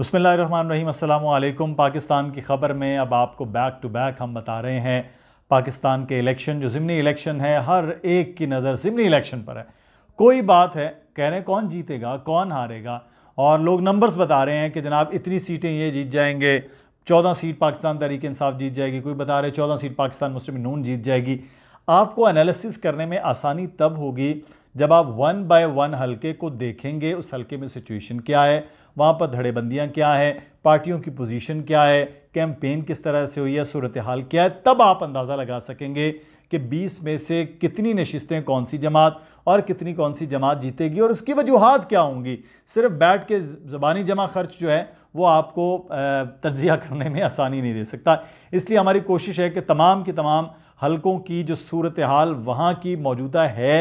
बसमिलीम पाकिस्तान की ख़बर में अब आपको बैक टू बैक हम बता रहे हैं पाकिस्तान के इलेक्शन जो ज़िमनी इलेक्शन है हर एक की नज़र ज़िमनी इलेक्शन पर है कोई बात है कह रहे हैं कौन जीतेगा कौन हारेगा और लोग नंबर्स बता रहे हैं कि जनाब इतनी सीटें ये जीत जाएंगे चौदह सीट पाकिस्तान तहरीक इंसाफ जीत जाएगी कोई बता रहे चौदह सीट पाकिस्तान मुस्लिम नून जीत जाएगी आपको एनालिसिस करने में आसानी तब होगी जब आप वन बाय वन हल्के को देखेंगे उस हल्के में सिचुएशन क्या है वहाँ पर धड़ेबंदियाँ क्या है पार्टियों की पोजीशन क्या है कैंपेन किस तरह से हुई है सूरत हाल क्या है तब आप अंदाज़ा लगा सकेंगे कि 20 में से कितनी नशितें कौन सी जमात और कितनी कौन सी जमात जीतेगी और उसकी वजूहत क्या होंगी सिर्फ बैठ के ज़बानी जमा खर्च जो है वो आपको तजिया करने में आसानी नहीं दे सकता इसलिए हमारी कोशिश है कि तमाम के तमाम हलकों की जो सूरत हाल वहाँ की मौजूदा है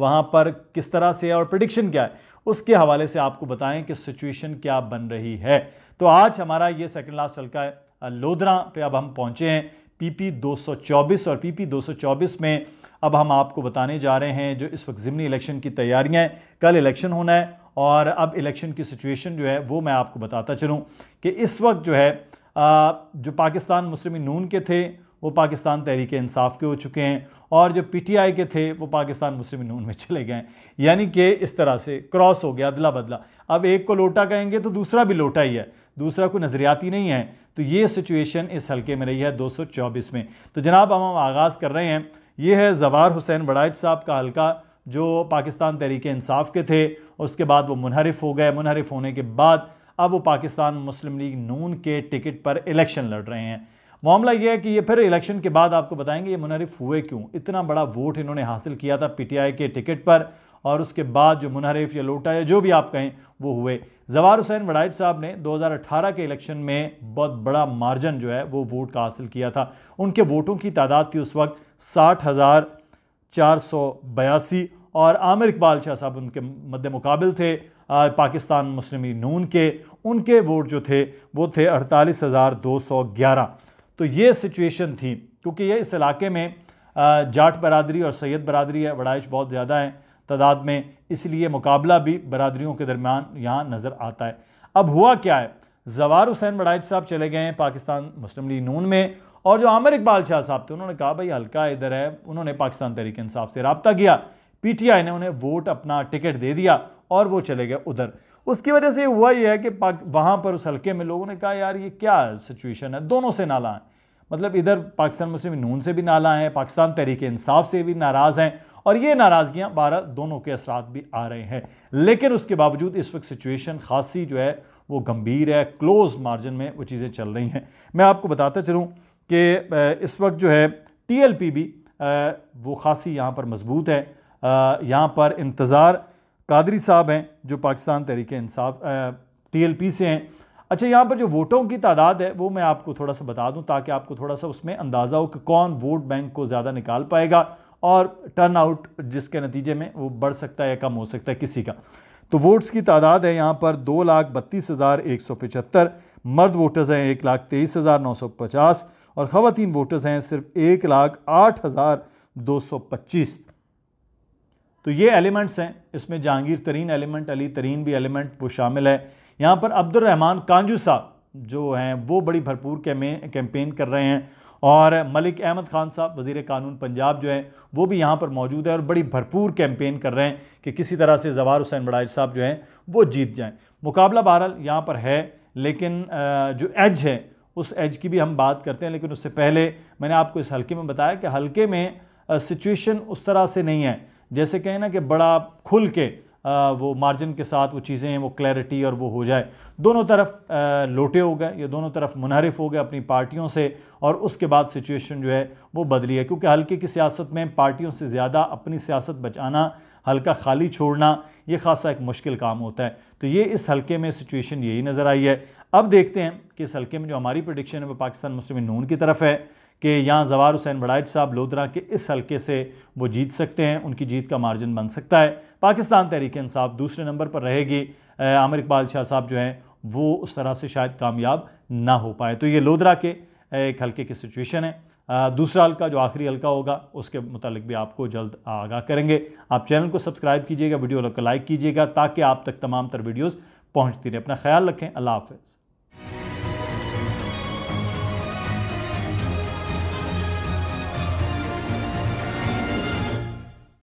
वहाँ पर किस तरह से और प्रडिक्शन क्या है उसके हवाले से आपको बताएं कि सिचुएशन क्या बन रही है तो आज हमारा ये सेकंड लास्ट हल्का है लोधरा पे अब हम पहुँचे हैं पीपी 224 और पीपी 224 में अब हम आपको बताने जा रहे हैं जो इस वक्त ज़िमनी इलेक्शन की तैयारियाँ हैं कल इलेक्शन होना है और अब इलेक्शन की सिचुएशन जो है वो मैं आपको बताता चलूँ कि इस वक्त जो है जो पाकिस्तान मुस्लिम नून के थे वो पाकिस्तान तहरीक इंसाफ के हो चुके हैं और जो पीटीआई के थे वो पाकिस्तान मुस्लिम नून में चले गए यानी कि इस तरह से क्रॉस हो गया अदला बदला अब एक को लोटा कहेंगे तो दूसरा भी लोटा ही है दूसरा कोई नज़रियाती नहीं है तो ये सिचुएशन इस हलके में रही है 224 में तो जनाब अब हम आगाज़ कर रहे हैं ये है जवार हुसैन बड़ाइट साहब का हलका जो पाकिस्तान तहरीक इंसाफ के थे उसके बाद वो मुनहरफ हो गए मुनहरफ होने के बाद अब वो पाकिस्तान मुस्लिम लीग नून के टिकट पर इलेक्शन लड़ रहे हैं मामला यह है कि ये फिर इलेक्शन के बाद आपको बताएंगे ये मुनहरफ हुए क्यों इतना बड़ा वोट इन्होंने हासिल किया था पीटीआई के टिकट पर और उसके बाद जो मुनहरफ या लोटा या जो भी आप कहें वो हुए जवार हुसैन वडाइट साहब ने 2018 के इलेक्शन में बहुत बड़ा मार्जन जो है वो वोट का हासिल किया था उनके वोटों की तादाद थी उस वक्त साठ हज़ार चार सौ बयासी और आमिर इकबाल शाह साहब उनके मद्द मुकाबल थे पाकिस्तान मुस्लिम नून के उनके वोट जो थे वो थे अड़तालीस हज़ार दो सौ ग्यारह तो ये सिचुएशन थी क्योंकि ये इस इलाके में जाट बरदरी और सैयद बरदरी है वड़ाइश बहुत ज़्यादा है तादाद में इसलिए मुकाबला भी बरदरीों के दरमियान यहाँ नज़र आता है अब हुआ क्या है जवार हुसैन वड़ाइज साहब चले गए हैं पाकिस्तान मुस्लिम लीग नून में और जो आमिर इकबाल शाह साहब थे उन्होंने कहा भाई हल्का इधर है उन्होंने पाकिस्तान तहरीक इंसाफ से रबता किया पीटीआई ने उन्हें वोट अपना टिकट दे दिया और वो चले गए उधर उसकी वजह से हुआ ही है कि वहाँ पर उस हल्के में लोगों ने कहा यार ये क्या सिचुएशन है दोनों से नाला है मतलब इधर पाकिस्तान मुस्लिम नून से भी नाला है पाकिस्तान तहरीक इंसाफ से भी नाराज़ हैं और ये नाराज़गियाँ बारह दोनों के असरात भी आ रहे हैं लेकिन उसके बावजूद इस वक्त सिचुएशन खासी जो है वो गंभीर है क्लोज मार्जिन में वो चीज़ें चल रही हैं मैं आपको बताता चलूँ कि इस वक्त जो है टी भी वो खासी यहाँ पर मजबूत है यहाँ पर इंतज़ार कादरी साहब हैं जो पाकिस्तान तहरीक इंसाफ टी से हैं अच्छा यहाँ पर जो वोटों की तादाद है वो मैं आपको थोड़ा सा बता दूँ ताकि आपको थोड़ा सा उसमें अंदाज़ा हो कि कौन वोट बैंक को ज़्यादा निकाल पाएगा और टर्न आउट जिसके नतीजे में वो बढ़ सकता है या कम हो सकता है किसी का तो वोट्स की तादाद है यहाँ पर दो लाख बत्तीस हज़ार एक सौ पचहत्तर मर्द वोटर्स हैं एक लाख तेईस हज़ार नौ सौ पचास और ख़वान वोटर्स हैं सिर्फ एक लाख आठ हज़ार दो सौ पच्चीस तो ये एलिमेंट्स हैं इसमें जहांगीर तरीन एलिमेंट अली तरीन भी एलिमेंट वो शामिल है यहाँ पर अब्दुलरहमान कांजू साहब जो हैं वो बड़ी भरपूर कैंपेन कर रहे हैं और मलिक अहमद खान साहब वज़ी कानून पंजाब जो हैं वो भी यहाँ पर मौजूद है और बड़ी भरपूर कैंपेन कर रहे हैं कि किसी तरह से जवार हुसैन बड़ाइर साहब जो हैं वो जीत जाएँ मुकाबला बहरहाल यहाँ पर है लेकिन जो एज है उस एज की भी हम बात करते हैं लेकिन उससे पहले मैंने आपको इस हल्के में बताया कि हल्के में सिचुएशन उस तरह से नहीं है जैसे कहें ना कि बड़ा खुल के वो मार्जिन के साथ वो चीज़ें हैं वो क्लैरिटी और वो हो जाए दोनों तरफ लोटे हो गए या दोनों तरफ मुनहरफ हो गए अपनी पार्टियों से और उसके बाद सिचुएशन जो है वो बदली है क्योंकि हल्के की सियासत में पार्टियों से ज़्यादा अपनी सियासत बचाना हल्का खाली छोड़ना ये खासा एक मुश्किल काम होता है तो ये इस हल्के में सिचुएशन यही नज़र आई है अब देखते हैं कि इस हल्के में जो हमारी प्रडिक्शन है वो पाकिस्तान मुस्लिम नून की तरफ है कि यहाँ जवार हुसैन बड़ाइट साहब लोधरा के इस हल्के से वो जीत सकते हैं उनकी जीत का मार्जिन बन सकता है पाकिस्तान तहरीक इंसाफ दूसरे नंबर पर रहेगी आमिर इकबाल शाह साहब जो हैं वो उस तरह से शायद कामयाब ना हो पाए तो ये लोधरा के एक हल्के की सिचुएशन है दूसरा हल्का जो आखिरी हल्का होगा उसके मुतालिक भी आपको जल्द आगाह करेंगे आप चैनल को सब्सक्राइब कीजिएगा वीडियो को लाइक कीजिएगा ताकि आप तक तमाम तर वीडियोज़ पहुँचती रहे अपना ख्याल रखें अल्लाह हाफिज़